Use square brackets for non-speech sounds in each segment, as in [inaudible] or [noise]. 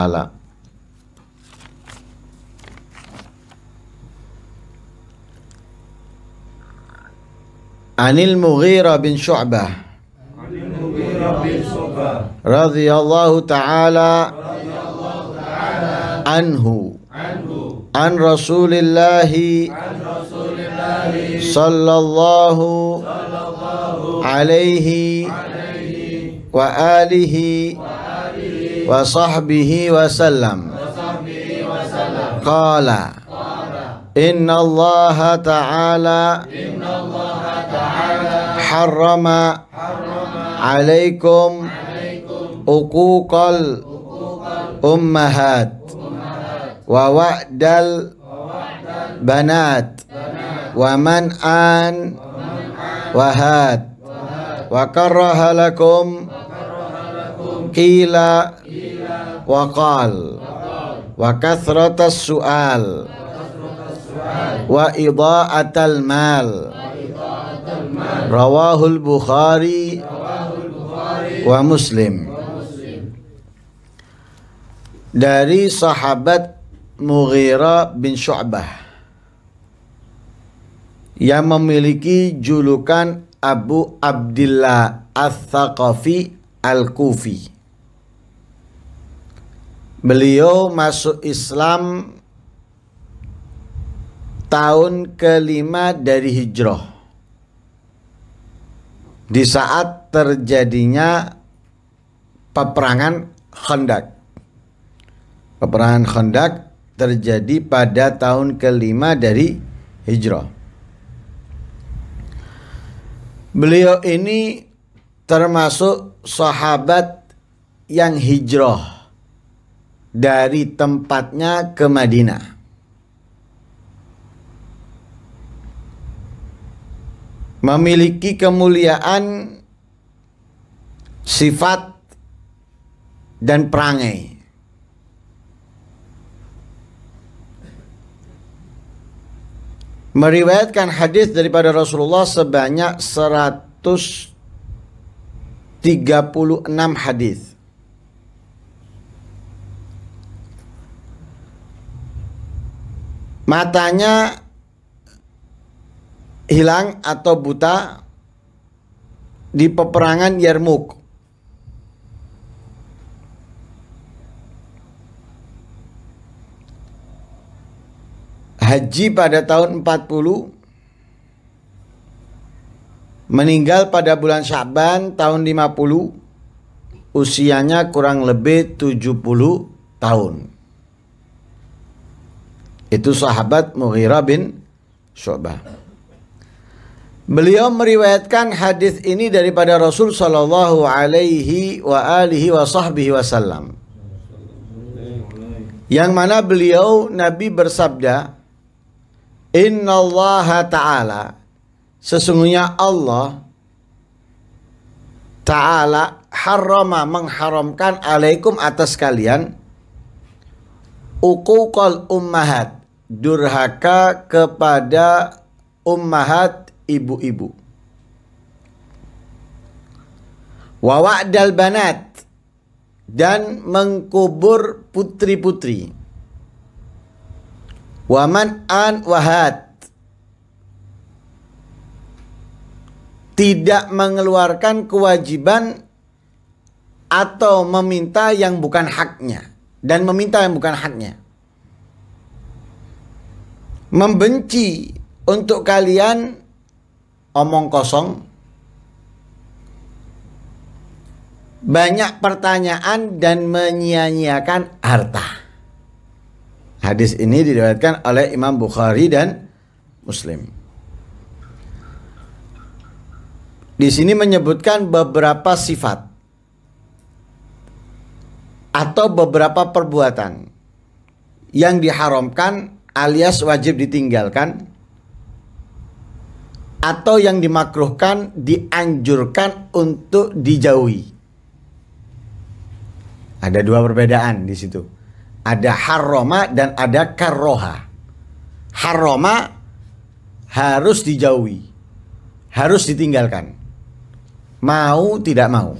على عن المغيرة بن شعبة رضي الله تعالى عنه عن رسول الله صلى الله عليه وآله wa sahbihi wa sallam qala inna Allah ta'ala harrama alaikum uquqal ummahat wa wa'dal banat wa man'an wa karraha lakum qila wa qal wa kathratas su'al wa idha'atal mal rawahul bukhari wa muslim dari sahabat Mughira bin Syu'bah yang memiliki julukan Abu Abdullah Al-Thaqafi Al-Kufi. Beliau masuk Islam tahun kelima dari hijrah. Di saat terjadinya peperangan Khandak. Peperangan Khandak terjadi pada tahun kelima dari hijrah. Beliau ini termasuk sahabat yang hijrah dari tempatnya ke Madinah. Memiliki kemuliaan sifat dan perangai. Meriwayatkan hadis daripada Rasulullah sebanyak 136 hadis. matanya hilang atau buta di peperangan Yarmuk. Haji pada tahun 40 meninggal pada bulan Syaban tahun 50 usianya kurang lebih 70 tahun. Itu sahabat Mughirah bin Syu'bah. Beliau meriwayatkan hadis ini daripada Rasul sallallahu alaihi wa alihi wa sahbihi wasallam. Yang mana beliau Nabi bersabda, "Inna Allah Ta'ala sesungguhnya Allah Ta'ala harrama mengharamkan alaikum atas kalian uquqal ummahat durhaka kepada ummahat ibu-ibu. Wawa'dal banat dan mengkubur putri-putri. Waman an wahat tidak mengeluarkan kewajiban atau meminta yang bukan haknya dan meminta yang bukan haknya membenci untuk kalian omong kosong banyak pertanyaan dan menyia-nyiakan harta. Hadis ini diriwayatkan oleh Imam Bukhari dan Muslim. Di sini menyebutkan beberapa sifat atau beberapa perbuatan yang diharamkan alias wajib ditinggalkan atau yang dimakruhkan dianjurkan untuk dijauhi. Ada dua perbedaan di situ. Ada haroma dan ada karoha. Haroma harus dijauhi, harus ditinggalkan. Mau tidak mau.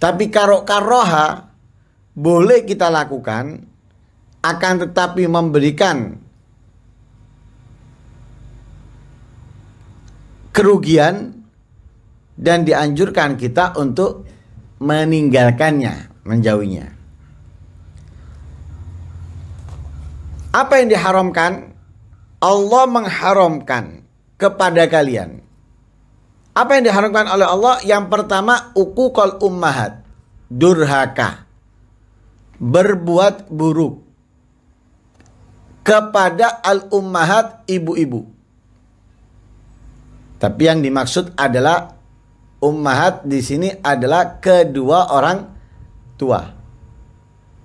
Tapi karo karoha boleh kita lakukan akan tetapi memberikan kerugian dan dianjurkan kita untuk meninggalkannya, menjauhinya. Apa yang diharamkan? Allah mengharamkan kepada kalian. Apa yang diharamkan oleh Allah? Yang pertama, ukukol ummahat, durhaka, berbuat buruk kepada al-ummahat ibu-ibu. Tapi yang dimaksud adalah ummahat di sini adalah kedua orang tua.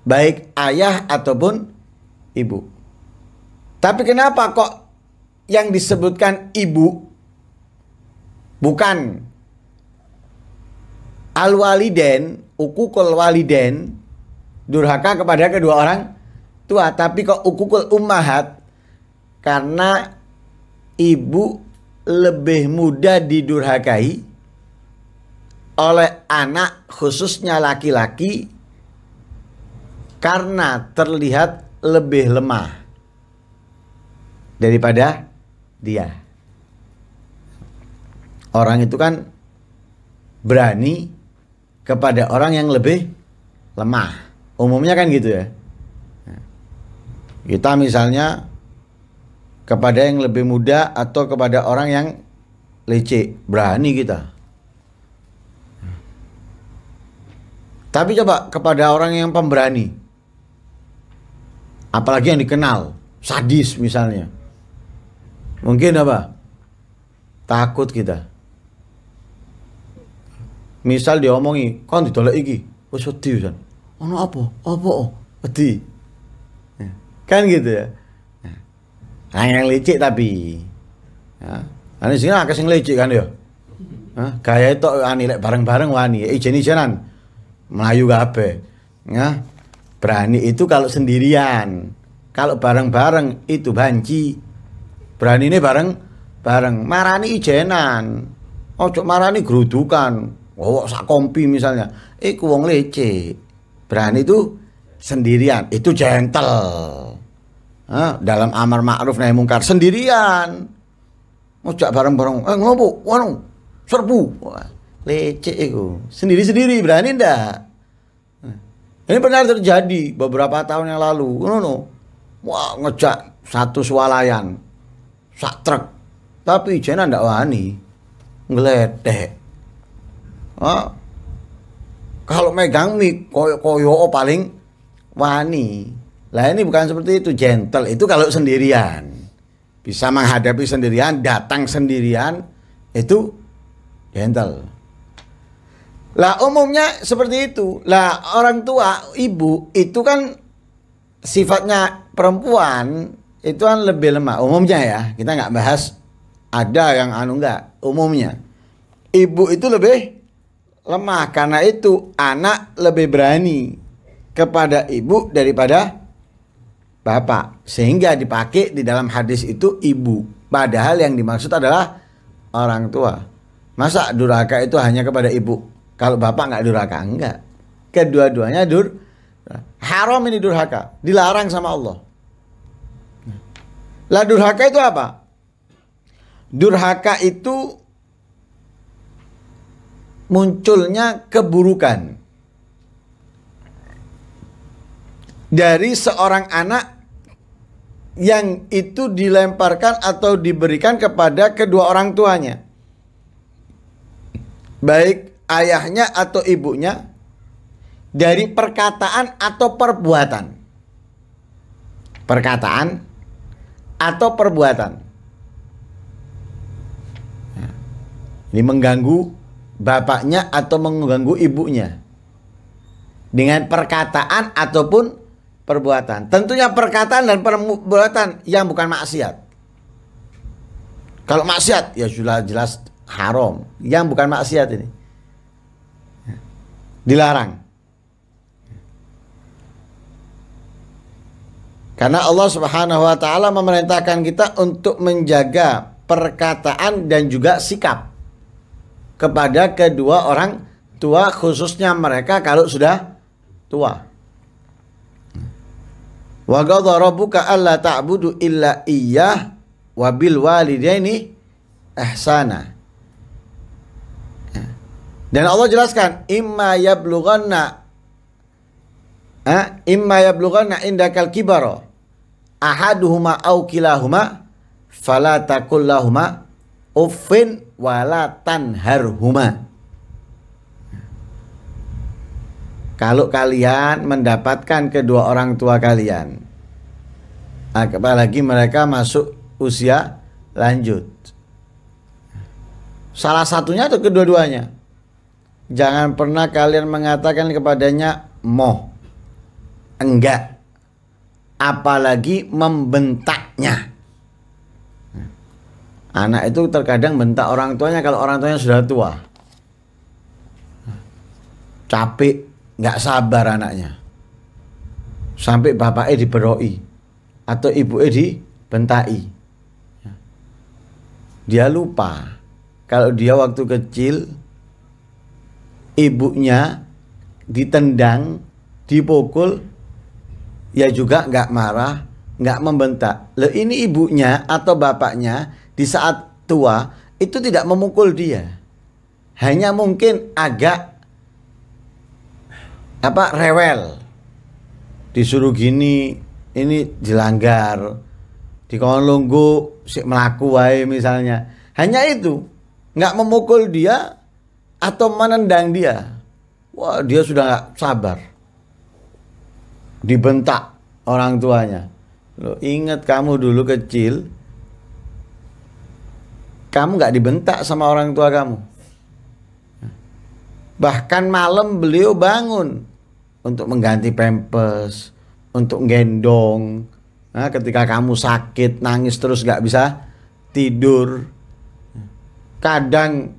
Baik ayah ataupun ibu. Tapi kenapa kok yang disebutkan ibu bukan al-waliden, ukukul waliden, durhaka kepada kedua orang tua tapi kok ukukul umahat karena ibu lebih mudah didurhakai oleh anak khususnya laki-laki karena terlihat lebih lemah daripada dia. Orang itu kan berani kepada orang yang lebih lemah. Umumnya kan gitu ya. Kita misalnya kepada yang lebih muda atau kepada orang yang leceh, berani kita. Tapi coba kepada orang yang pemberani, apalagi yang dikenal, sadis misalnya, mungkin apa? Takut kita. Misal diomongi, kan ditolak iki, wes wedi apa? Apa? Wedi kan gitu ya nah yang licik tapi ya. Ane nah, sing akeh sing licik kan ya. Hah, gaya itu ani lek bareng-bareng wani, ijen-ijenan. Melayu kabeh. Ya. Berani itu kalau sendirian. Kalau bareng-bareng itu banci. Berani ini bareng bareng marani ijenan. Ojo marani gerudukan. Oh, sakompi misalnya. eh wong licik. Berani itu sendirian, itu gentle ha, dalam amar ma'ruf nahi mungkar sendirian ngojak bareng-bareng eh ngopo wanu serbu Wah, lecek itu sendiri-sendiri berani ndak eh. ini pernah terjadi beberapa tahun yang lalu no, no. wah ngejak satu swalayan sak truk tapi jena ndak wani ngeledek ah. kalau megang mik koyo koyo paling wani lah ini bukan seperti itu gentle. Itu kalau sendirian. Bisa menghadapi sendirian, datang sendirian itu gentle. Lah umumnya seperti itu. Lah orang tua, ibu itu kan sifatnya perempuan itu kan lebih lemah umumnya ya. Kita nggak bahas ada yang anu nggak umumnya. Ibu itu lebih lemah karena itu anak lebih berani kepada ibu daripada bapak sehingga dipakai di dalam hadis itu ibu padahal yang dimaksud adalah orang tua masa duraka itu hanya kepada ibu kalau bapak nggak duraka enggak kedua-duanya dur haram ini durhaka dilarang sama Allah lah durhaka itu apa durhaka itu munculnya keburukan dari seorang anak yang itu dilemparkan atau diberikan kepada kedua orang tuanya, baik ayahnya atau ibunya, dari perkataan atau perbuatan. Perkataan atau perbuatan. Nah, ini mengganggu bapaknya atau mengganggu ibunya dengan perkataan ataupun perbuatan. Tentunya perkataan dan perbuatan yang bukan maksiat. Kalau maksiat ya sudah jelas haram. Yang bukan maksiat ini. Dilarang. Karena Allah Subhanahu wa taala memerintahkan kita untuk menjaga perkataan dan juga sikap kepada kedua orang tua khususnya mereka kalau sudah tua. Wa rabbuka alla ta'budu illa iyyah wa bil walidaini ihsana. Dan Allah jelaskan imma yablughanna ha? imma yablughanna indakal kibara ahaduhuma aw kilahuma fala taqul lahumā uffin wala tanharhuma. kalau kalian mendapatkan kedua orang tua kalian ah, apalagi mereka masuk usia lanjut salah satunya atau kedua-duanya jangan pernah kalian mengatakan kepadanya moh enggak apalagi membentaknya anak itu terkadang bentak orang tuanya kalau orang tuanya sudah tua capek nggak sabar anaknya sampai bapaknya diberoi atau ibu edi bentai dia lupa kalau dia waktu kecil ibunya ditendang dipukul ya juga nggak marah nggak membentak Loh ini ibunya atau bapaknya di saat tua itu tidak memukul dia hanya mungkin agak apa rewel disuruh gini ini dilanggar di lunggu si melaku wae misalnya hanya itu nggak memukul dia atau menendang dia wah dia sudah nggak sabar dibentak orang tuanya lo ingat kamu dulu kecil kamu nggak dibentak sama orang tua kamu bahkan malam beliau bangun untuk mengganti pampers, untuk gendong. Nah, ketika kamu sakit, nangis terus gak bisa tidur. Kadang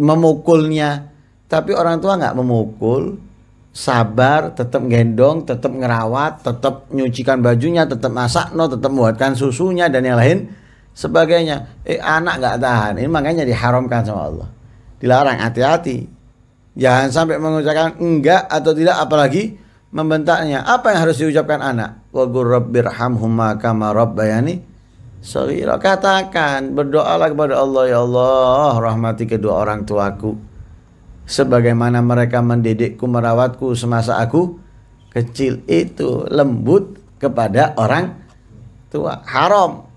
memukulnya, tapi orang tua gak memukul, sabar, tetap gendong, tetap ngerawat, tetap nyucikan bajunya, tetap masak, no, tetap buatkan susunya dan yang lain sebagainya. Eh anak nggak tahan, ini makanya diharamkan sama Allah. Dilarang hati-hati, Jangan sampai mengucapkan enggak atau tidak apalagi membentaknya. Apa yang harus diucapkan anak? Wa rabbirhamhuma kama rabbayani saghira. Katakan, berdoalah kepada Allah, ya Allah, rahmati kedua orang tuaku sebagaimana mereka mendidikku, merawatku semasa aku kecil itu lembut kepada orang tua. Haram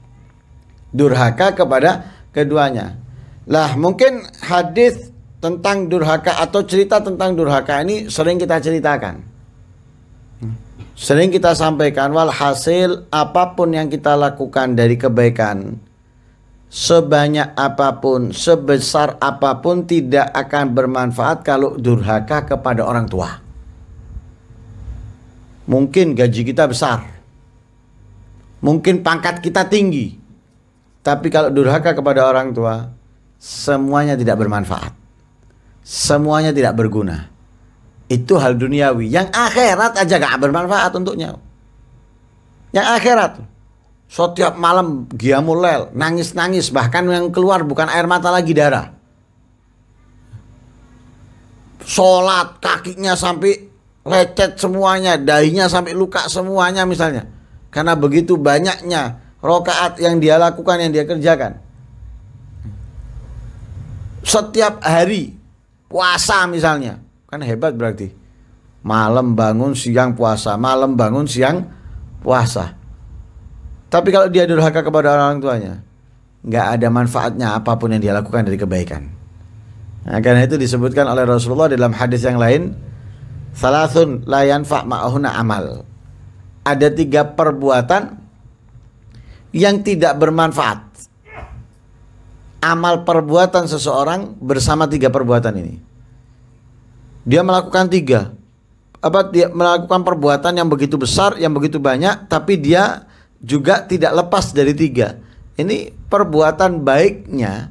durhaka kepada keduanya. Lah mungkin hadis tentang durhaka atau cerita tentang durhaka ini sering kita ceritakan. Sering kita sampaikan walhasil apapun yang kita lakukan dari kebaikan sebanyak apapun, sebesar apapun tidak akan bermanfaat kalau durhaka kepada orang tua. Mungkin gaji kita besar. Mungkin pangkat kita tinggi. Tapi kalau durhaka kepada orang tua, semuanya tidak bermanfaat semuanya tidak berguna. Itu hal duniawi. Yang akhirat aja gak bermanfaat untuknya. Yang akhirat. Setiap malam dia lel, nangis-nangis, bahkan yang keluar bukan air mata lagi darah. Sholat kakinya sampai lecet semuanya, dahinya sampai luka semuanya misalnya. Karena begitu banyaknya rokaat yang dia lakukan, yang dia kerjakan. Setiap hari Puasa misalnya, kan hebat berarti. Malam bangun siang puasa, malam bangun siang puasa. Tapi kalau dia durhaka kepada orang tuanya, nggak ada manfaatnya apapun yang dia lakukan dari kebaikan. Nah, karena itu disebutkan oleh Rasulullah dalam hadis yang lain, salasun layan fa ma'ahuna amal. Ada tiga perbuatan yang tidak bermanfaat amal perbuatan seseorang bersama tiga perbuatan ini. Dia melakukan tiga, apa dia melakukan perbuatan yang begitu besar, yang begitu banyak, tapi dia juga tidak lepas dari tiga. Ini perbuatan baiknya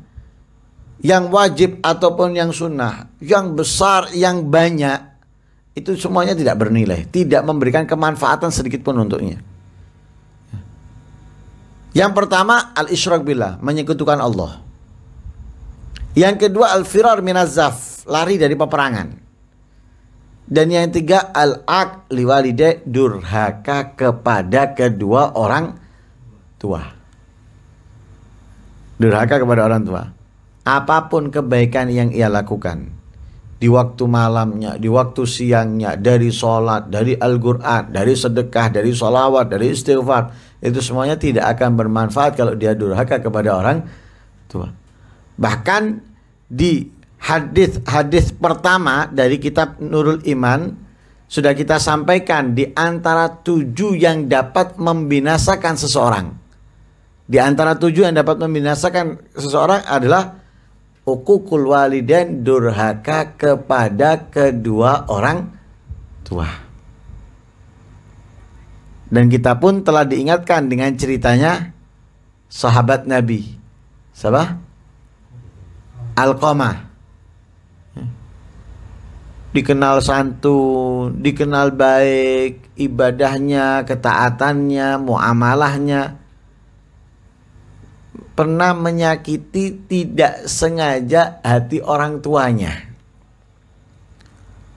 yang wajib ataupun yang sunnah, yang besar, yang banyak, itu semuanya tidak bernilai, tidak memberikan kemanfaatan sedikit pun untuknya. Yang pertama, al-isyrak billah, menyekutukan Allah. Yang kedua al-firar minazaf, lari dari peperangan. Dan yang ketiga al-ak liwalide durhaka kepada kedua orang tua. Durhaka kepada orang tua. Apapun kebaikan yang ia lakukan di waktu malamnya, di waktu siangnya, dari sholat, dari Al-Quran, dari sedekah, dari sholawat, dari istighfar. Itu semuanya tidak akan bermanfaat kalau dia durhaka kepada orang tua. Bahkan di hadis-hadis pertama dari kitab Nurul Iman sudah kita sampaikan di antara tujuh yang dapat membinasakan seseorang. Di antara tujuh yang dapat membinasakan seseorang adalah ukukul waliden durhaka kepada kedua orang tua. Dan kita pun telah diingatkan dengan ceritanya sahabat Nabi. Sahabat Alkoma dikenal santun, dikenal baik, ibadahnya, ketaatannya, muamalahnya pernah menyakiti tidak sengaja hati orang tuanya.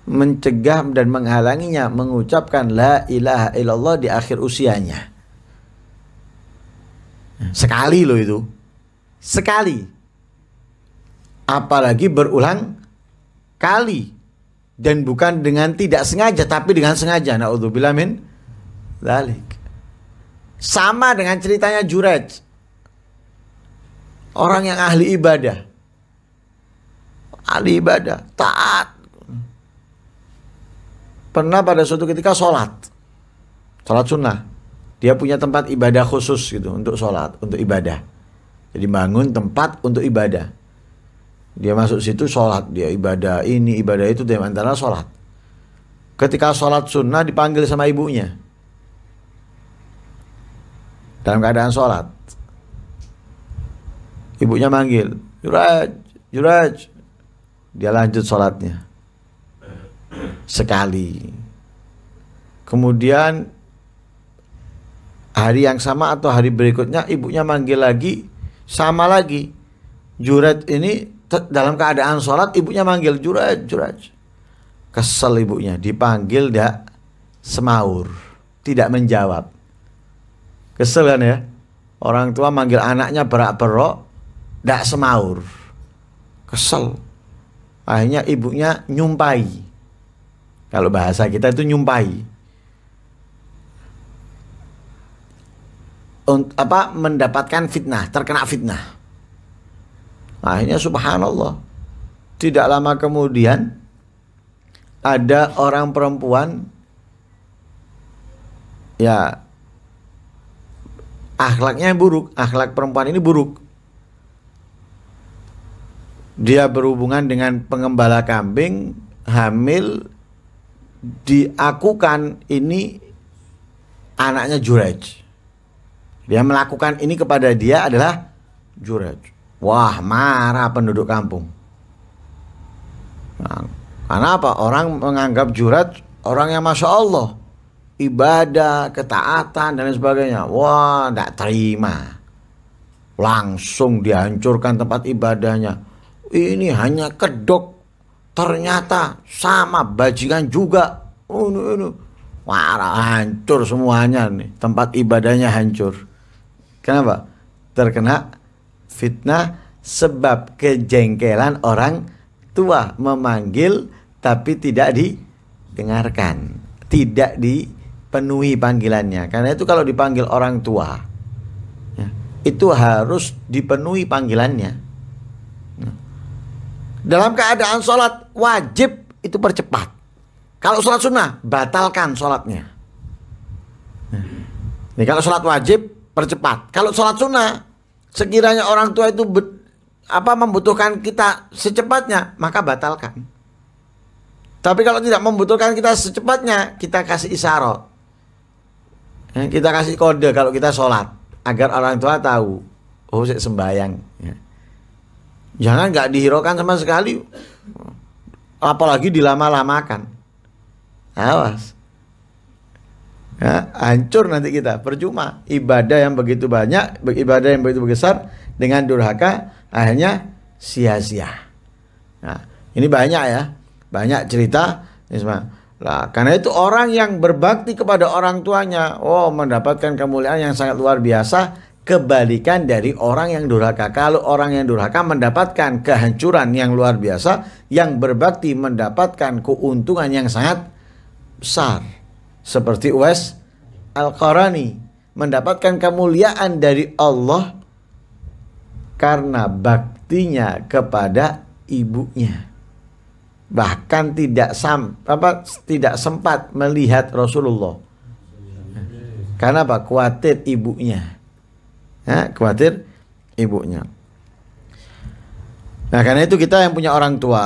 Mencegah dan menghalanginya mengucapkan la ilaha illallah di akhir usianya. Sekali loh itu. Sekali apalagi berulang kali dan bukan dengan tidak sengaja tapi dengan sengaja naudzubillah min dzalik sama dengan ceritanya Juraj orang yang ahli ibadah ahli ibadah taat pernah pada suatu ketika sholat sholat sunnah dia punya tempat ibadah khusus gitu untuk sholat untuk ibadah jadi bangun tempat untuk ibadah dia masuk situ sholat, dia ibadah ini, ibadah itu, dia antara sholat. Ketika sholat sunnah dipanggil sama ibunya. Dalam keadaan sholat. Ibunya manggil, Juraj, Juraj. Dia lanjut sholatnya. Sekali. Kemudian hari yang sama atau hari berikutnya ibunya manggil lagi sama lagi juret ini dalam keadaan sholat ibunya manggil juraj juraj kesel ibunya dipanggil tidak semaur tidak menjawab kesel kan ya orang tua manggil anaknya berak berok tidak semaur kesel akhirnya ibunya nyumpai kalau bahasa kita itu nyumpai Unt, apa mendapatkan fitnah terkena fitnah Nah, akhirnya subhanallah. Tidak lama kemudian ada orang perempuan ya akhlaknya buruk, akhlak perempuan ini buruk. Dia berhubungan dengan pengembala kambing, hamil, diakukan ini anaknya Jurej. Dia melakukan ini kepada dia adalah Jurej. Wah, marah penduduk kampung. Nah, karena apa? Orang menganggap jurat orang yang masya Allah, ibadah, ketaatan dan sebagainya. Wah, tidak terima. Langsung dihancurkan tempat ibadahnya. Ini hanya kedok. Ternyata sama bajikan juga. Oh, ini, ini. Wah, Marah, hancur semuanya nih. Tempat ibadahnya hancur. Kenapa? Terkena Fitnah sebab kejengkelan orang tua memanggil tapi tidak didengarkan, tidak dipenuhi panggilannya. Karena itu kalau dipanggil orang tua, ya, itu harus dipenuhi panggilannya. dalam keadaan sholat wajib itu percepat. Kalau sholat sunnah batalkan sholatnya. Nih ya, kalau sholat wajib percepat. Kalau sholat sunnah sekiranya orang tua itu apa membutuhkan kita secepatnya, maka batalkan. Tapi kalau tidak membutuhkan kita secepatnya, kita kasih isyarat. Ya, kita kasih kode kalau kita sholat agar orang tua tahu. Oh, saya sembayang. Ya. Jangan nggak dihiraukan sama sekali. Apalagi dilama-lamakan. Awas ya, hancur nanti kita percuma ibadah yang begitu banyak ibadah yang begitu besar dengan durhaka akhirnya sia-sia nah, ini banyak ya banyak cerita lah karena itu orang yang berbakti kepada orang tuanya oh mendapatkan kemuliaan yang sangat luar biasa kebalikan dari orang yang durhaka kalau orang yang durhaka mendapatkan kehancuran yang luar biasa yang berbakti mendapatkan keuntungan yang sangat besar seperti Uwais Al-Qarani mendapatkan kemuliaan dari Allah karena baktinya kepada ibunya. Bahkan tidak sam, apa, tidak sempat melihat Rasulullah. Karena apa? Khawatir ibunya. Ya, khawatir ibunya. Nah karena itu kita yang punya orang tua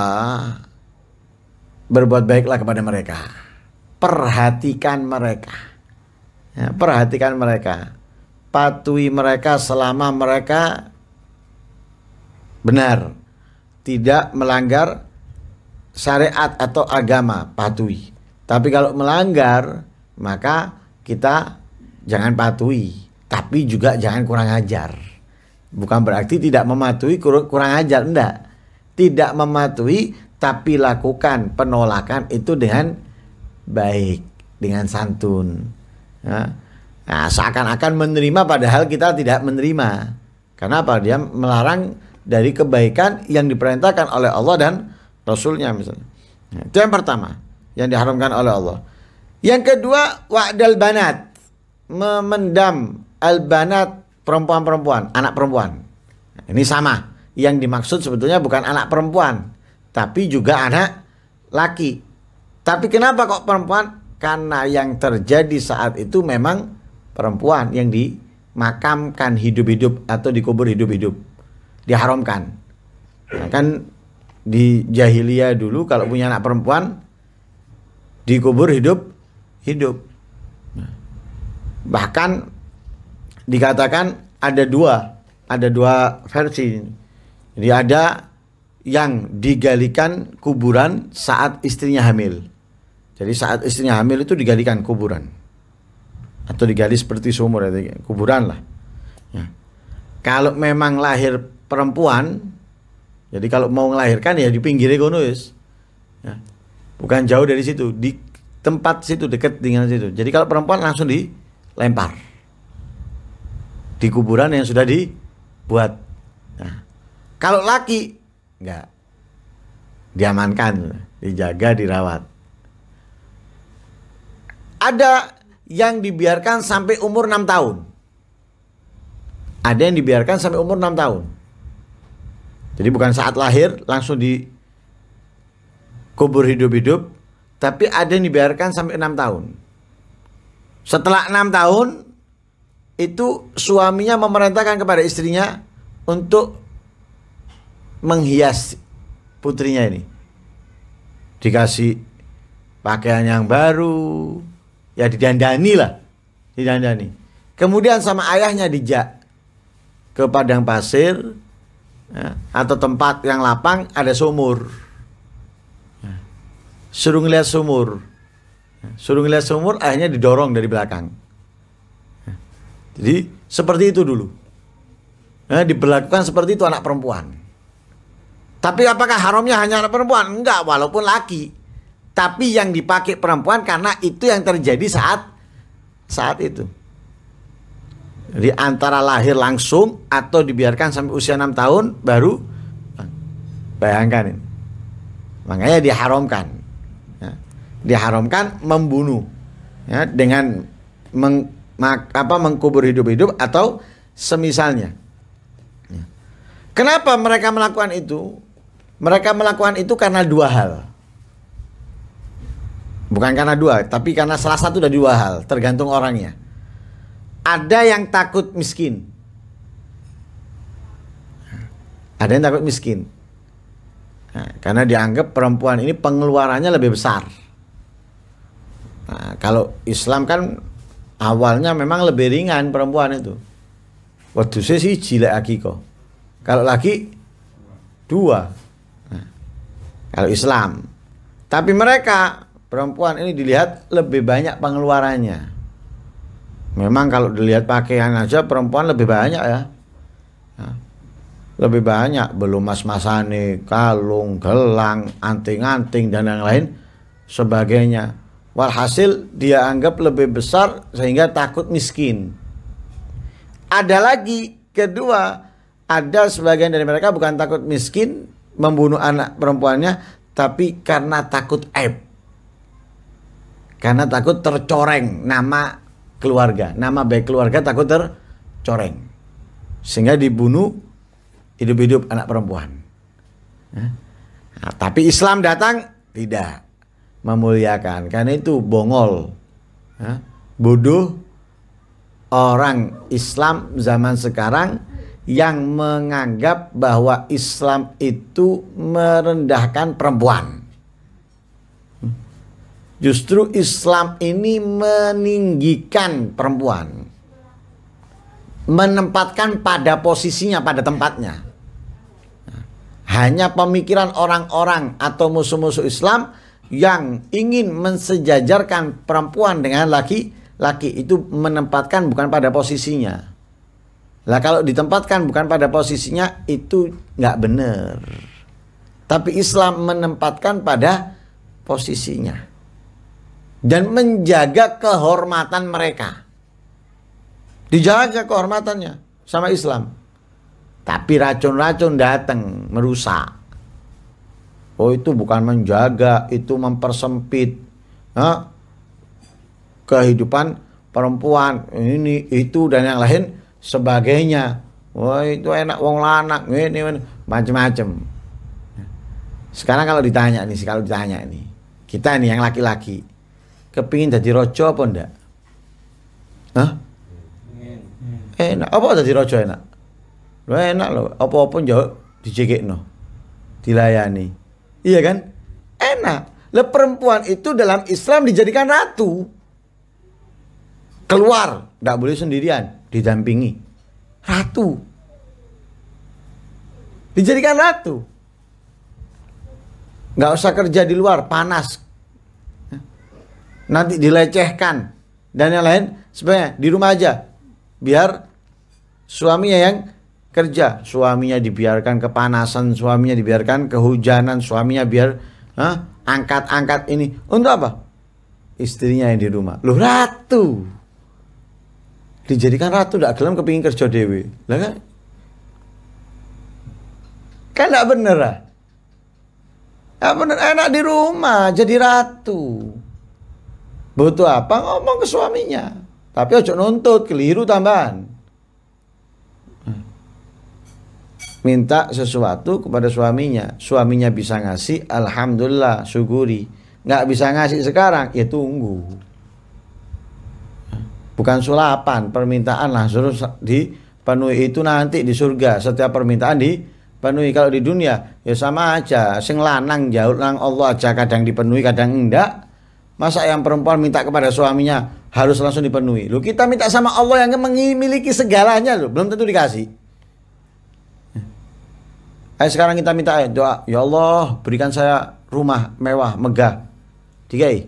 berbuat baiklah kepada mereka perhatikan mereka. Ya, perhatikan mereka. Patuhi mereka selama mereka benar. Tidak melanggar syariat atau agama, patuhi. Tapi kalau melanggar, maka kita jangan patuhi. Tapi juga jangan kurang ajar. Bukan berarti tidak mematuhi kurang ajar, enggak. Tidak mematuhi tapi lakukan penolakan itu dengan baik dengan santun. Ya. Nah, seakan-akan menerima padahal kita tidak menerima. Karena apa? Dia melarang dari kebaikan yang diperintahkan oleh Allah dan Rasulnya misalnya. Ya, itu yang pertama yang diharamkan oleh Allah. Yang kedua wa'dal banat memendam al banat perempuan-perempuan, anak perempuan. ini sama. Yang dimaksud sebetulnya bukan anak perempuan, tapi juga anak laki. Tapi kenapa kok perempuan? Karena yang terjadi saat itu memang perempuan yang dimakamkan hidup-hidup atau dikubur hidup-hidup. Diharamkan. Nah, kan di jahiliyah dulu kalau punya anak perempuan dikubur hidup hidup. Bahkan dikatakan ada dua, ada dua versi. Jadi ada yang digalikan kuburan saat istrinya hamil. Jadi saat istrinya hamil itu digalikan kuburan atau digali seperti sumur ya, kuburan lah. Ya. Kalau memang lahir perempuan, jadi kalau mau melahirkan ya di pinggir kono Ya. Bukan jauh dari situ, di tempat situ dekat dengan situ. Jadi kalau perempuan langsung dilempar di kuburan yang sudah dibuat. Nah, kalau laki nggak diamankan, dijaga, dirawat. Ada yang dibiarkan sampai umur 6 tahun. Ada yang dibiarkan sampai umur 6 tahun. Jadi bukan saat lahir langsung di kubur hidup-hidup, tapi ada yang dibiarkan sampai 6 tahun. Setelah 6 tahun itu suaminya memerintahkan kepada istrinya untuk menghias putrinya ini. Dikasih pakaian yang baru, ya didandani lah didandani kemudian sama ayahnya dijak ke padang pasir ya, atau tempat yang lapang ada sumur ya. suruh ngeliat sumur ya, suruh ngeliat sumur akhirnya didorong dari belakang ya. jadi seperti itu dulu ya, diberlakukan seperti itu anak perempuan tapi apakah haramnya hanya anak perempuan enggak walaupun laki tapi yang dipakai perempuan karena itu yang terjadi saat saat itu. di antara lahir langsung atau dibiarkan sampai usia 6 tahun baru bayangkan ini. Makanya diharamkan. Ya. Diharamkan membunuh ya, dengan meng, mak, apa mengkubur hidup-hidup atau semisalnya. Ya. Kenapa mereka melakukan itu? Mereka melakukan itu karena dua hal. Bukan karena dua, tapi karena salah satu dari dua hal, tergantung orangnya. Ada yang takut miskin. Ada yang takut miskin. Nah, karena dianggap perempuan ini pengeluarannya lebih besar. Nah, kalau Islam kan awalnya memang lebih ringan perempuan itu. Waduh saya sih jilek lagi kok. Kalau lagi dua. Nah, kalau Islam. Tapi mereka perempuan ini dilihat lebih banyak pengeluarannya. Memang kalau dilihat pakaian aja perempuan lebih banyak ya. ya. Lebih banyak belum mas masani kalung, gelang, anting-anting dan yang lain sebagainya. Walhasil dia anggap lebih besar sehingga takut miskin. Ada lagi kedua, ada sebagian dari mereka bukan takut miskin membunuh anak perempuannya, tapi karena takut aib. Karena takut tercoreng nama keluarga, nama baik keluarga takut tercoreng. Sehingga dibunuh hidup-hidup anak perempuan. Ya. Nah, tapi Islam datang tidak memuliakan karena itu bongol. Nah, bodoh orang Islam zaman sekarang yang menganggap bahwa Islam itu merendahkan perempuan. Justru Islam ini meninggikan perempuan. Menempatkan pada posisinya, pada tempatnya. Hanya pemikiran orang-orang atau musuh-musuh Islam yang ingin mensejajarkan perempuan dengan laki-laki itu menempatkan bukan pada posisinya. Lah kalau ditempatkan bukan pada posisinya itu nggak benar. Tapi Islam menempatkan pada posisinya dan menjaga kehormatan mereka. Dijaga kehormatannya sama Islam. Tapi racun-racun datang merusak. Oh itu bukan menjaga, itu mempersempit nah, kehidupan perempuan ini itu dan yang lain sebagainya. Wah oh, itu enak wong lanak ini, macam-macam. Sekarang kalau ditanya nih, kalau ditanya nih, kita nih yang laki-laki, kepingin jadi rojo apa ndak? Hah? Enak. Apa jadi rojo enak? Lo enak loh. Apa-apa jauh no. Dilayani. Iya kan? Enak. Lah perempuan itu dalam Islam dijadikan ratu. Keluar, tidak boleh sendirian, didampingi. Ratu. Dijadikan ratu. Nggak usah kerja di luar, panas, nanti dilecehkan dan yang lain sebenarnya di rumah aja biar suaminya yang kerja suaminya dibiarkan kepanasan suaminya dibiarkan kehujanan suaminya biar angkat-angkat ini untuk apa istrinya yang di rumah lu ratu dijadikan ratu tidak gelem kepingin kerja dewi lah kan kan tidak bener lah bener enak di rumah jadi ratu Butuh apa ngomong ke suaminya. Tapi ojo nuntut, keliru tambahan. Minta sesuatu kepada suaminya. Suaminya bisa ngasih, Alhamdulillah, syukuri. Nggak bisa ngasih sekarang, ya tunggu. Bukan sulapan, permintaan lah suruh dipenuhi itu nanti di surga. Setiap permintaan dipenuhi. Kalau di dunia, ya sama aja. Sing lanang, jauh lang Allah aja kadang dipenuhi, kadang enggak Masa yang perempuan minta kepada suaminya harus langsung dipenuhi. lu kita minta sama Allah yang memiliki segalanya lu belum tentu dikasih. Ayo sekarang kita minta ayo, doa, ya Allah berikan saya rumah mewah megah. Dikai.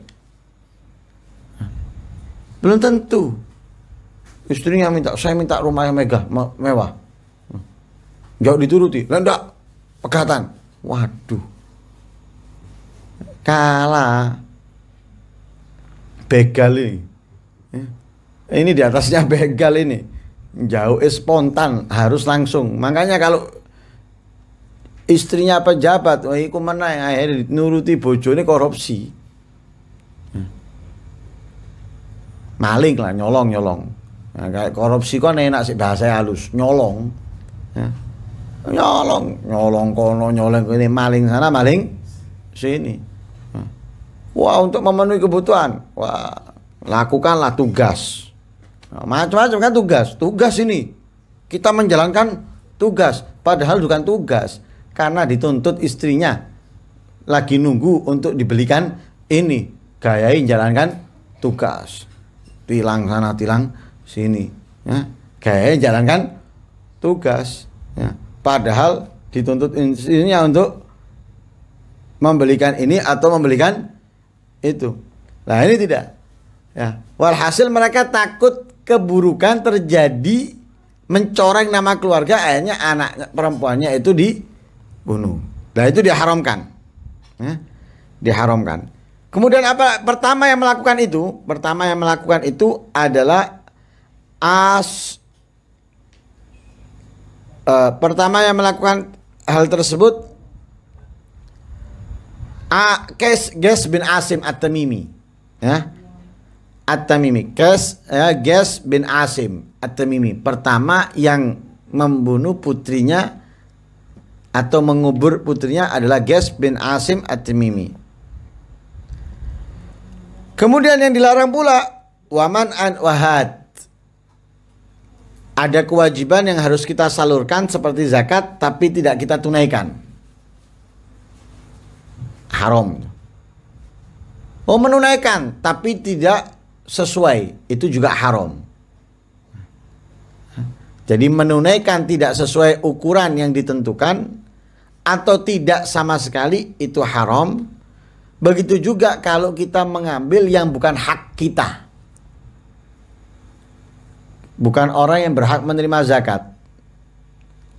Belum tentu. Istrinya minta, saya minta rumah yang megah, me mewah. Jauh dituruti, lendak, pekatan. Waduh. Kalah begal ini. Eh, ini di atasnya [laughs] begal ini. Jauh eh, spontan, harus langsung. Makanya kalau istrinya pejabat, oh, iku mana yang akhirnya nuruti ini korupsi. Hmm. Maling lah, nyolong-nyolong. Nah, kayak korupsi kan enak sih bahasa halus, nyolong. Ya. Nyolong, nyolong kono, nyolong ini maling sana, maling sini. Wah, untuk memenuhi kebutuhan. Wah, lakukanlah tugas. Nah, macam-macam kan tugas. Tugas ini kita menjalankan tugas, padahal bukan tugas karena dituntut istrinya lagi nunggu untuk dibelikan ini. gayain jalankan tugas. Tilang sana, tilang sini. Ya. Gayain jalankan tugas. Ya. Padahal dituntut istrinya untuk membelikan ini atau membelikan itu. Nah, ini tidak. Ya, walhasil mereka takut keburukan terjadi mencoreng nama keluarga akhirnya anak perempuannya itu dibunuh. Nah, itu diharamkan. Ya, diharamkan. Kemudian apa pertama yang melakukan itu? Pertama yang melakukan itu adalah as uh, pertama yang melakukan hal tersebut A Kes Ges bin Asim At-Tamimi. Ya. At-Tamimi. Kes ya, Ges bin Asim At-Tamimi. Pertama yang membunuh putrinya atau mengubur putrinya adalah Ges bin Asim At-Tamimi. Kemudian yang dilarang pula waman an wahad. Ada kewajiban yang harus kita salurkan seperti zakat tapi tidak kita tunaikan haram. Oh menunaikan tapi tidak sesuai itu juga haram. Jadi menunaikan tidak sesuai ukuran yang ditentukan atau tidak sama sekali itu haram. Begitu juga kalau kita mengambil yang bukan hak kita. Bukan orang yang berhak menerima zakat.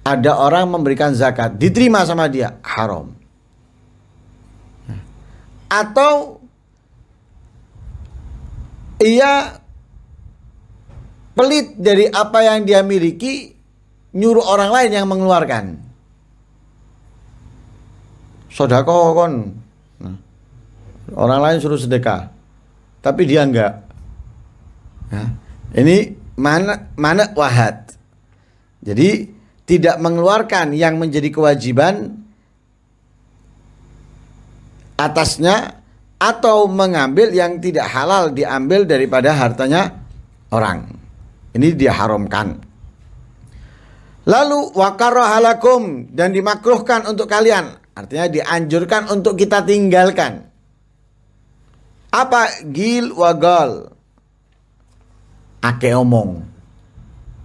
Ada orang memberikan zakat, diterima sama dia, haram atau ia pelit dari apa yang dia miliki nyuruh orang lain yang mengeluarkan sodako kon nah, orang lain suruh sedekah tapi dia enggak nah, ini mana mana wahat jadi tidak mengeluarkan yang menjadi kewajiban atasnya atau mengambil yang tidak halal diambil daripada hartanya orang. Ini diharamkan. Lalu wakarohalakum dan dimakruhkan untuk kalian. Artinya dianjurkan untuk kita tinggalkan. Apa gil wagal? Ake omong.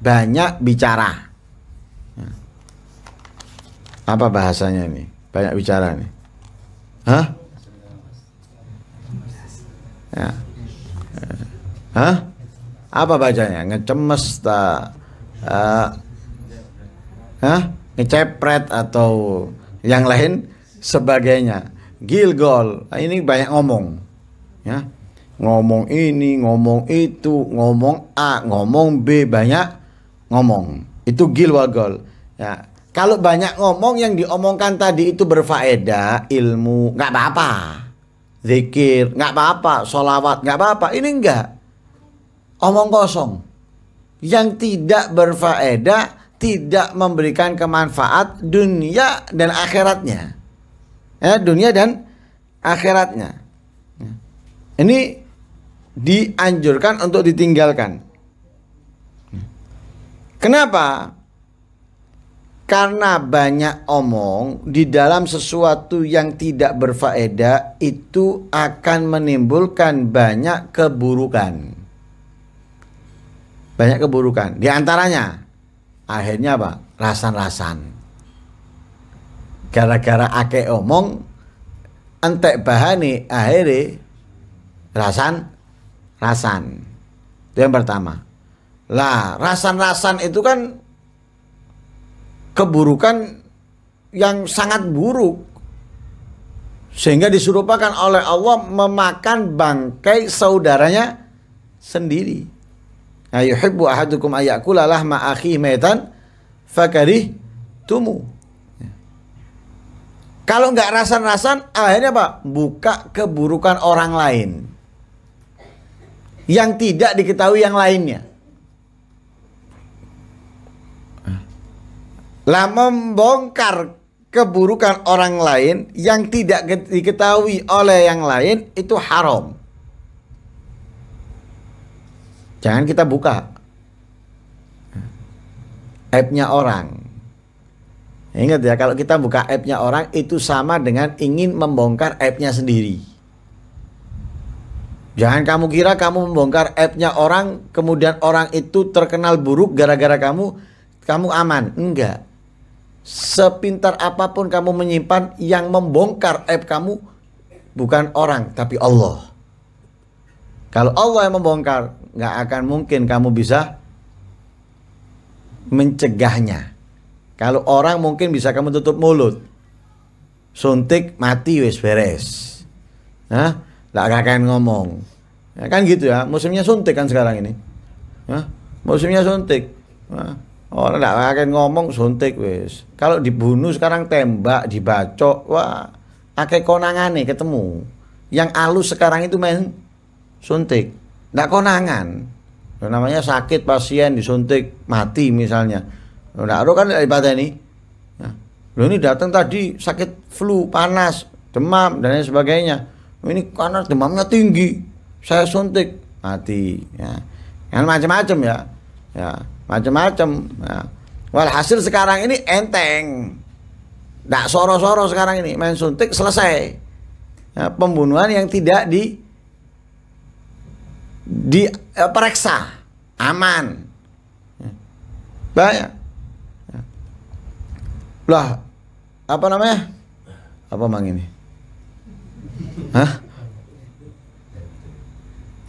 Banyak bicara. Apa bahasanya ini? Banyak bicara nih. Hah? Ya. Hah? Apa bacanya? Ngecemes ta? Uh, hah? Ngecepret atau yang lain sebagainya. Gilgol, ah, ini banyak ngomong. Ya. Ngomong ini, ngomong itu, ngomong A, ngomong B, banyak ngomong. Itu gilwagol. Ya. Kalau banyak ngomong yang diomongkan tadi itu berfaedah ilmu, nggak apa-apa zikir, nggak apa-apa, sholawat nggak apa-apa. Ini enggak. Omong kosong. Yang tidak berfaedah, tidak memberikan kemanfaat dunia dan akhiratnya. Ya, dunia dan akhiratnya. Ya. Ini dianjurkan untuk ditinggalkan. Ya. Kenapa? karena banyak omong di dalam sesuatu yang tidak berfaedah itu akan menimbulkan banyak keburukan. Banyak keburukan. Di antaranya akhirnya apa? Rasan-rasan. Gara-gara ake omong entek bahani akhirnya rasan rasan. Itu yang pertama. Lah, rasan-rasan itu kan keburukan yang sangat buruk sehingga disurupakan oleh Allah memakan bangkai saudaranya sendiri. Ayuhibbu nah, ahadukum ayakula lahma akhi maitan fakarih tumu. Kalau nggak rasan-rasan, akhirnya apa? Buka keburukan orang lain yang tidak diketahui yang lainnya. lah membongkar keburukan orang lain yang tidak diketahui oleh yang lain itu haram. Jangan kita buka app-nya orang. Ingat ya, kalau kita buka app-nya orang itu sama dengan ingin membongkar app-nya sendiri. Jangan kamu kira kamu membongkar app-nya orang, kemudian orang itu terkenal buruk gara-gara kamu, kamu aman. Enggak sepintar apapun kamu menyimpan yang membongkar aib kamu bukan orang tapi Allah. Kalau Allah yang membongkar, nggak akan mungkin kamu bisa mencegahnya. Kalau orang mungkin bisa kamu tutup mulut. Suntik mati wis beres. nah, Nggak akan ngomong. Ya, kan gitu ya, musimnya suntik kan sekarang ini. nah, Musimnya suntik. nah, oh, ndak akan ngomong suntik wis. Kalau dibunuh sekarang tembak, dibacok, wah akeh nih ketemu. Yang alus sekarang itu main suntik. Ndak konangan. Namanya sakit pasien disuntik mati misalnya. Ndak ro kan daripada nah, ini. Nah, lo ini datang tadi sakit flu, panas, demam dan lain sebagainya. Ini karena demamnya tinggi. Saya suntik mati ya. Yang macam-macam ya. Ya macam-macam nah. hasil sekarang ini enteng tidak soro-soro sekarang ini main suntik selesai nah, pembunuhan yang tidak di di eh, aman ya. banyak ya. lah apa namanya apa mang ini hah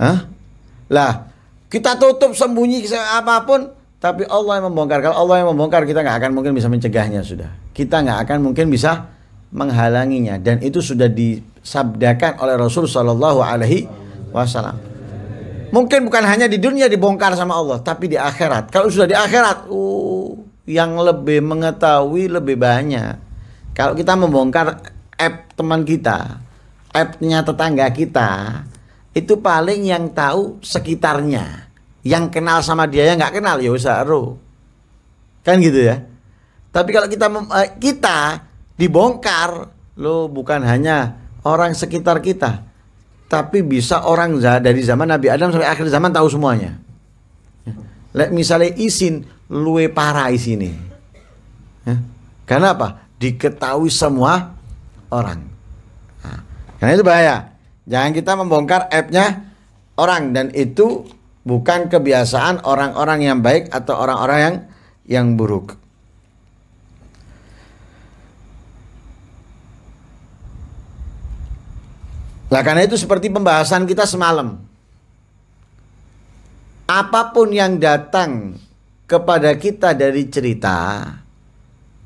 hah lah kita tutup sembunyi apapun tapi Allah yang membongkar. Kalau Allah yang membongkar, kita nggak akan mungkin bisa mencegahnya sudah. Kita nggak akan mungkin bisa menghalanginya. Dan itu sudah disabdakan oleh Rasul Shallallahu Alaihi Wasallam. Mungkin bukan hanya di dunia dibongkar sama Allah, tapi di akhirat. Kalau sudah di akhirat, uh, yang lebih mengetahui lebih banyak. Kalau kita membongkar app teman kita, appnya tetangga kita, itu paling yang tahu sekitarnya yang kenal sama dia yang nggak kenal ya ro kan gitu ya tapi kalau kita eh, kita dibongkar lo bukan hanya orang sekitar kita tapi bisa orang dari zaman Nabi Adam sampai akhir zaman tahu semuanya ya. Lek misalnya isin luwe parah isini ya. karena apa diketahui semua orang nah, karena itu bahaya jangan kita membongkar app-nya orang dan itu bukan kebiasaan orang-orang yang baik atau orang-orang yang yang buruk. Nah, karena itu seperti pembahasan kita semalam. Apapun yang datang kepada kita dari cerita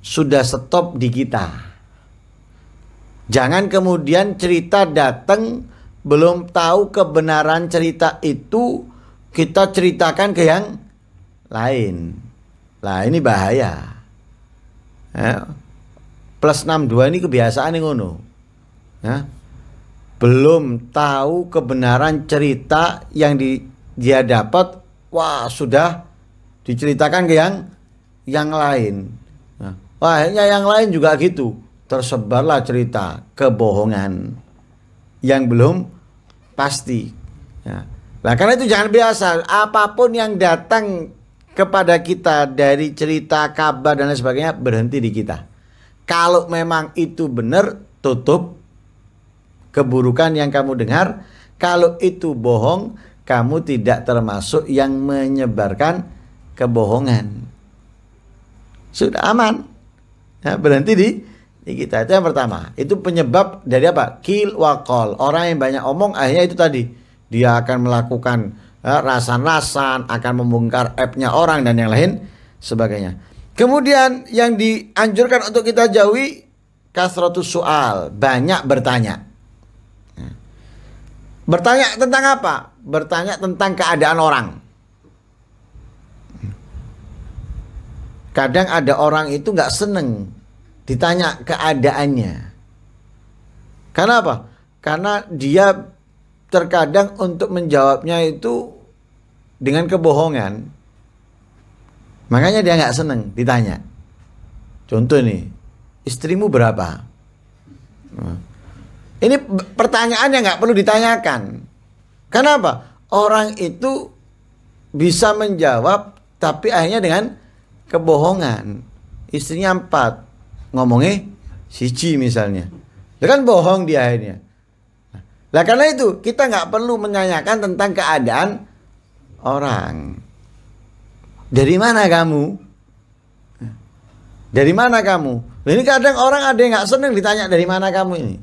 sudah stop di kita. Jangan kemudian cerita datang belum tahu kebenaran cerita itu kita ceritakan ke yang lain. Lah ini bahaya. Ya. Plus 62 ini kebiasaan yang ngono. Ya. Belum tahu kebenaran cerita yang di, dia dapat, wah sudah diceritakan ke yang yang lain. Ya. Wah, akhirnya yang lain juga gitu. Tersebarlah cerita kebohongan yang belum pasti. Ya. Nah, karena itu jangan biasa, apapun yang datang kepada kita dari cerita, kabar dan lain sebagainya berhenti di kita. Kalau memang itu benar, tutup keburukan yang kamu dengar. Kalau itu bohong, kamu tidak termasuk yang menyebarkan kebohongan. Sudah aman. Nah, berhenti di di kita itu yang pertama. Itu penyebab dari apa? Kill wakol. Orang yang banyak omong akhirnya itu tadi dia akan melakukan eh, rasan-rasan, akan membongkar app-nya orang dan yang lain sebagainya. Kemudian yang dianjurkan untuk kita jauhi kasratus soal, banyak bertanya. Ya. Bertanya tentang apa? Bertanya tentang keadaan orang. Kadang ada orang itu nggak seneng ditanya keadaannya. Karena apa? Karena dia terkadang untuk menjawabnya itu dengan kebohongan. Makanya dia nggak seneng ditanya. Contoh nih, istrimu berapa? Nah, ini pertanyaan yang nggak perlu ditanyakan. Kenapa? Orang itu bisa menjawab tapi akhirnya dengan kebohongan. Istrinya empat, ngomongnya siji misalnya. Dia kan bohong dia akhirnya. Lah karena itu kita nggak perlu menanyakan tentang keadaan orang. Dari mana kamu? Dari mana kamu? ini kadang orang ada yang nggak seneng ditanya dari mana kamu ini.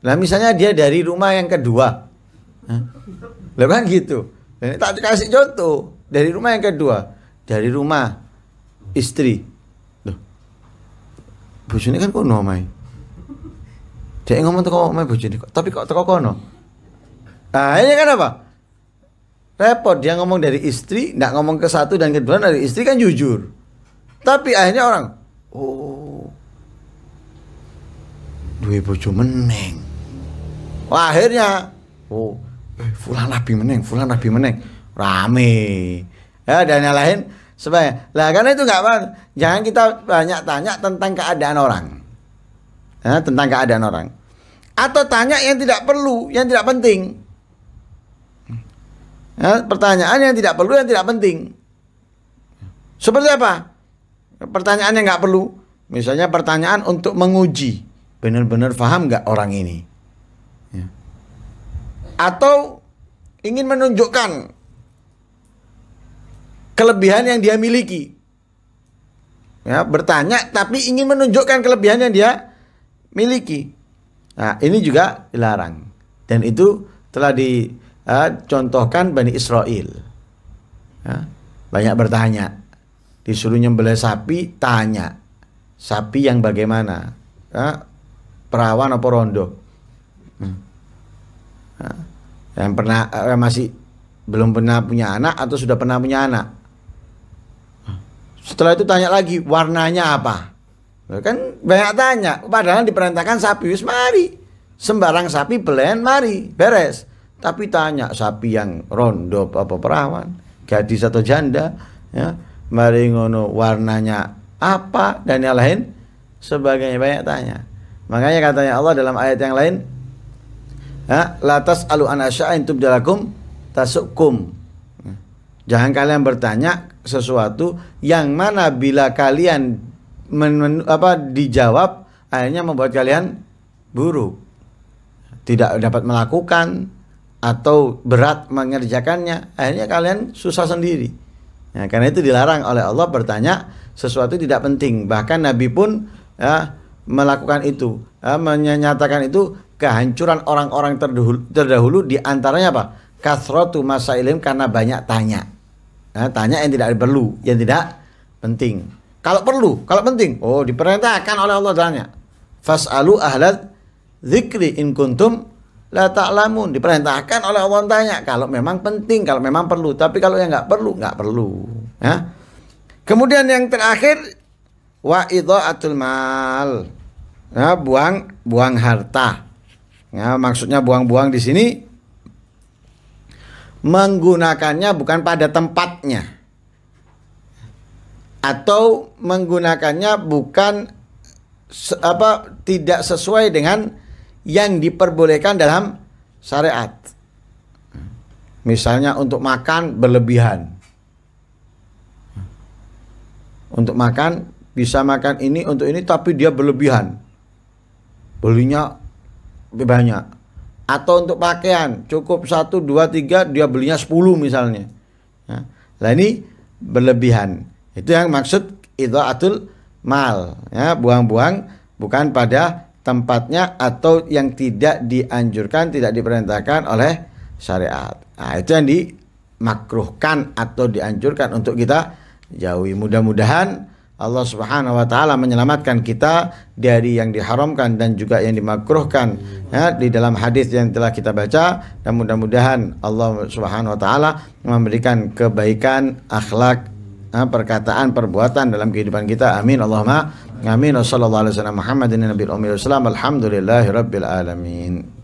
Nah misalnya dia dari rumah yang kedua, lah kan gitu. ini tak dikasih contoh dari rumah yang kedua, dari rumah istri. Loh. ini kan kok nomai? Dia ngomong tuh kok mau kok. Tapi kok teko kono. Nah, ini kan apa? Repot dia ngomong dari istri, nggak ngomong ke satu dan kedua dari istri kan jujur. Tapi akhirnya orang, oh, dua bojo meneng. Wah, akhirnya, oh, eh, fulan nabi meneng, fulan nabi meneng, rame. Ya, dan yang lain sebenarnya Lah karena itu nggak apa, jangan kita banyak tanya tentang keadaan orang ya, tentang keadaan orang atau tanya yang tidak perlu yang tidak penting ya, pertanyaan yang tidak perlu yang tidak penting seperti apa pertanyaan yang nggak perlu misalnya pertanyaan untuk menguji benar-benar paham nggak orang ini ya. atau ingin menunjukkan kelebihan yang dia miliki ya bertanya tapi ingin menunjukkan kelebihan yang dia miliki. Nah, ini juga dilarang. Dan itu telah dicontohkan eh, Bani Israel. Ya, banyak bertanya. Disuruh nyembelih sapi, tanya. Sapi yang bagaimana? Ya, perawan apa rondo? Hmm. Ya, yang pernah yang eh, masih belum pernah punya anak atau sudah pernah punya anak? Setelah itu tanya lagi warnanya apa? kan banyak tanya padahal diperintahkan sapi wis mari sembarang sapi belen mari beres tapi tanya sapi yang rondo apa perawan gadis atau janda ya mari ngono warnanya apa dan yang lain sebagainya banyak tanya makanya katanya Allah dalam ayat yang lain ya, latas alu anasya'in tubdalakum tasukum jangan kalian bertanya sesuatu yang mana bila kalian men, men, apa dijawab akhirnya membuat kalian buruk tidak dapat melakukan atau berat mengerjakannya akhirnya kalian susah sendiri ya, karena itu dilarang oleh Allah bertanya sesuatu tidak penting bahkan Nabi pun ya, melakukan itu ya, menyatakan itu kehancuran orang-orang terdahulu, terdahulu diantaranya apa kasrotu masailim karena banyak tanya ya, tanya yang tidak perlu yang tidak penting kalau perlu, kalau penting. Oh, diperintahkan oleh Allah tanya. Fas'alu ahlat zikri in kuntum la ta'lamun. Diperintahkan oleh Allah tanya. Kalau memang penting, kalau memang perlu. Tapi kalau yang nggak perlu, nggak perlu. Ya. Kemudian yang terakhir wa atul mal. Ya, buang buang harta. Ya, maksudnya buang-buang di sini menggunakannya bukan pada tempatnya atau menggunakannya bukan apa tidak sesuai dengan yang diperbolehkan dalam syariat. Misalnya untuk makan berlebihan. Untuk makan bisa makan ini untuk ini tapi dia berlebihan. Belinya lebih banyak. Atau untuk pakaian cukup satu dua tiga dia belinya 10 misalnya. Ya. Nah ini berlebihan. Itu yang maksud itu atul mal, ya, buang-buang bukan pada tempatnya atau yang tidak dianjurkan, tidak diperintahkan oleh syariat. Nah, itu yang dimakruhkan atau dianjurkan untuk kita jauhi. Mudah-mudahan Allah Subhanahu wa taala menyelamatkan kita dari yang diharamkan dan juga yang dimakruhkan ya, di dalam hadis yang telah kita baca dan mudah-mudahan Allah Subhanahu wa taala memberikan kebaikan akhlak perkataan perbuatan dalam kehidupan kita amin Allahumma amin sallallahu alaihi wasallam Muhammadin nabiyil ummi alhamdulillahi rabbil alamin